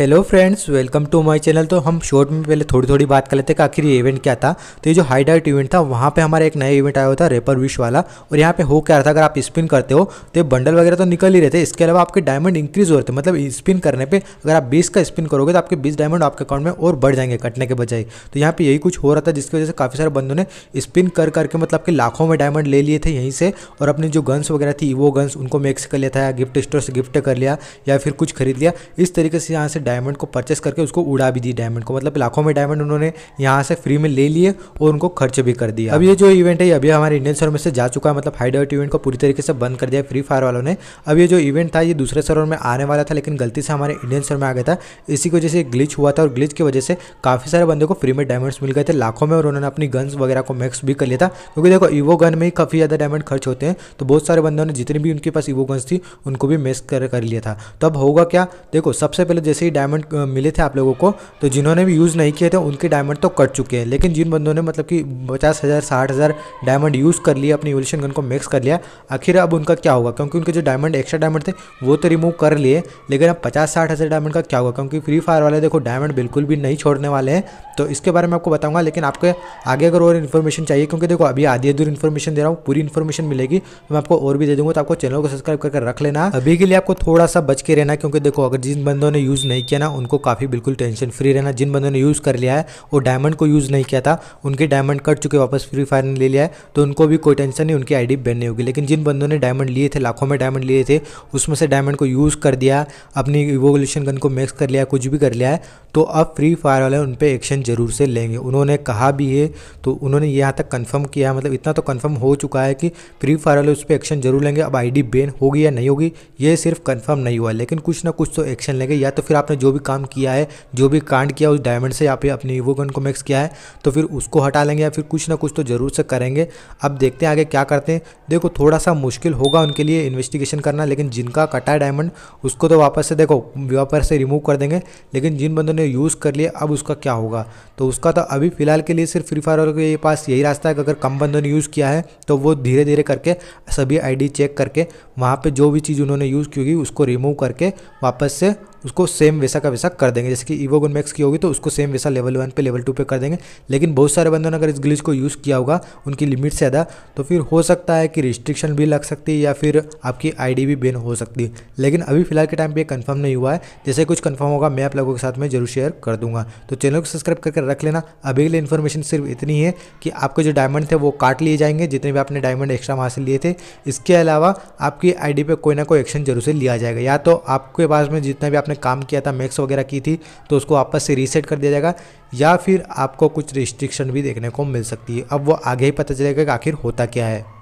hello friends welcome to my channel तो हम short में पहले थोड़ी थोड़ी बात कर लेते हैं कि आखिर ये इवेंट क्या था तो ये जो हाई डाइट इवेंट था वहाँ पे हमारा एक नया इवेंट आया हुआ था रेपर विश वाला और यहाँ पे हो क्या रहा था अगर आप स्पिन करते हो तो ये बंडल वगैरह तो निकल ही रहे थे इसके अलावा आपके डायमंड इंक्रीज हो रहे थे मतलब स्पिन करने पर अगर आप बीस का स्पिन करोगे तो आपके बीस डायमंड आपके अकाउंट में और बढ़ जाएंगे कटने के बजाय तो यहाँ पर यही कुछ हो रहा था जिसकी वजह से काफ़ी सारे बंदों ने स्पिन कर करके मतलब आपके लाखों में डायमंड ले लिए थे यहीं से और अपनी जो गन्स वगैरह थी वो गन्स उनको मैक्स कर लिया था या गिफ्ट स्टोर से गिफ्ट कर लिया या फिर कुछ खरीद लिया इस तरीके से यहाँ से डायमंड को परचेस करके उसको उड़ा भी दी डायमंड को मतलब लाखों में डायमंड उन्होंने यहाँ से फ्री में ले लिए और उनको खर्च भी कर दिया अब ये जो इवेंट है अभी हमारे इंडियन सर्वर में से जा चुका है मतलब हाइड आउट इवेंट को पूरी तरीके से बंद कर दिया फ्री फायर वालों ने अब ये जो इवेंट था ये दूसरे सर्वर में आने वाला था लेकिन गलती से हमारे इंडियन सर्वर में आ गया था इसी वजह से ग्लिच हुआ था और ग्लिच की वजह से काफ़ी सारे बंदे को फ्री में डायमंड्स मिल गए थे लाखों में और उन्होंने अपनी गन्स वगैरह को मैक्स भी कर लिया था क्योंकि देखो ईवो गन में ही काफ़ी ज़्यादा डायमंड खर्च होते हैं तो बहुत सारे बंदों ने जितनी भी उनके पास ईवो गन्स थी उनको भी मैक्स कर लिया था तो अब होगा क्या देखो सबसे पहले जैसे ही डायमंड मिले थे आप लोगों को तो जिन्होंने भी यूज़ नहीं किए थे उनके डायमंड तो कट चुके हैं लेकिन जिन बंदों ने मतलब कि पचास हज़ार साठ हज़ार डायमंड यूज़ कर लिया अपनी वोल्यूशन गन को मिक्स कर लिया आखिर अब उनका क्या होगा क्योंकि उनके जो डायमंड एक्स्ट्रा डायमंड थे वो तो रिमूव कर लिए लेकिन अब पचास साठ हज़ार डायमंड का क्या होगा क्योंकि फ्री फायर वाले देखो डायमंड बिल्कुल भी नहीं छोड़ने वाले हैं तो इसके बारे में आपको बताऊंगा लेकिन आपके आगे अगर और इन्फॉर्मेशन चाहिए क्योंकि देखो अभी आधी अधूर इन्फॉर्मेशन दे रहा हूँ पूरी इन्फॉर्मेशन मिलेगी तो मैं आपको और भी दे दूंगा तो आपको चैनल को सब्सक्राइब करके रख लेना अभी के लिए आपको थोड़ा सा बच के रहना क्योंकि देखो अगर जिन बंदों ने यूज़ नहीं नहीं किया ना उनको काफ़ी बिल्कुल टेंशन फ्री रहना जिन बंदों ने यूज़ कर लिया है वो डायमंड को यूज़ नहीं किया था उनके डायमंड कट चुके वापस फ्री फायर ने ले लिया है तो उनको भी कोई टेंशन नहीं उनकी आईडी बैन नहीं होगी लेकिन जिन बंदों ने डायमंड लिए थे लाखों में डायमंड लिए थे उसमें से डायमंड को यूज़ कर दिया अपनी इवोल्यूशन गन को मिक्स कर लिया कुछ भी कर लिया है तो अब फ्री फायर वाले उन पर एक्शन ज़रूर से लेंगे उन्होंने कहा भी है तो उन्होंने यहाँ तक कन्फर्म किया मतलब इतना तो कन्फर्म हो चुका है कि फ्री फायर वाले उस पर एक्शन जरूर लेंगे अब आईडी बैन होगी या नहीं होगी ये सिर्फ कन्फर्म नहीं हुआ लेकिन कुछ ना कुछ तो एक्शन लेंगे या तो फिर आप आपने जो भी काम किया है जो भी कांड किया उस डायमंड से आप अपने ईवो गन को मिक्स किया है तो फिर उसको हटा लेंगे या फिर कुछ ना कुछ तो ज़रूर से करेंगे अब देखते हैं आगे क्या करते हैं देखो थोड़ा सा मुश्किल होगा उनके लिए इन्वेस्टिगेशन करना लेकिन जिनका कटा है डायमंड उसको तो वापस से देखो वापस से रिमूव कर देंगे लेकिन जिन बंदों ने यूज़ कर लिया अब उसका क्या होगा तो उसका तो अभी फ़िलहाल के लिए सिर्फ फ्री फायर के पास यही रास्ता है कि अगर कम बंदों ने यूज़ किया है तो वो धीरे धीरे करके सभी आईडी चेक करके वहाँ पे जो भी चीज़ उन्होंने यूज़ की होगी उसको रिमूव करके वापस से उसको सेम वैसा का वैसा कर देंगे जैसे कि ईवो गन मैक्स की होगी तो उसको सेम वैसा लेवल वन पे लेवल टू पे कर देंगे लेकिन बहुत सारे बंदों ने अगर इस ग्लिच को यूज़ किया होगा उनकी लिमिट से ज़्यादा तो फिर हो सकता है कि रिस्ट्रिक्शन भी लग सकती है या फिर आपकी आईडी भी बेन हो सकती है लेकिन अभी फिलहाल के टाइम पर कन्फर्म नहीं हुआ है जैसे कुछ कन्फर्म होगा मैं आप लोगों के साथ में जरूर शेयर कर दूंगा तो चैनल को सब्सक्राइब करके रख लेना अभी के लिए इन्फॉर्मेशन सिर्फ इतनी है कि आपके जो डायमंड थे वो काट लिए जाएंगे जितने भी आपने डायमंड एक्स्ट्रा वहाँ से लिए थे इसके अलावा आपकी आई पे कोई ना कोई एक्शन जरूर से लिया जाएगा या तो आपके पास में जितना भी आपने काम किया था मैक्स वगैरह की थी तो उसको वापस से रीसेट कर दिया जाएगा या फिर आपको कुछ रिस्ट्रिक्शन भी देखने को मिल सकती है अब वो आगे ही पता चलेगा कि आखिर होता क्या है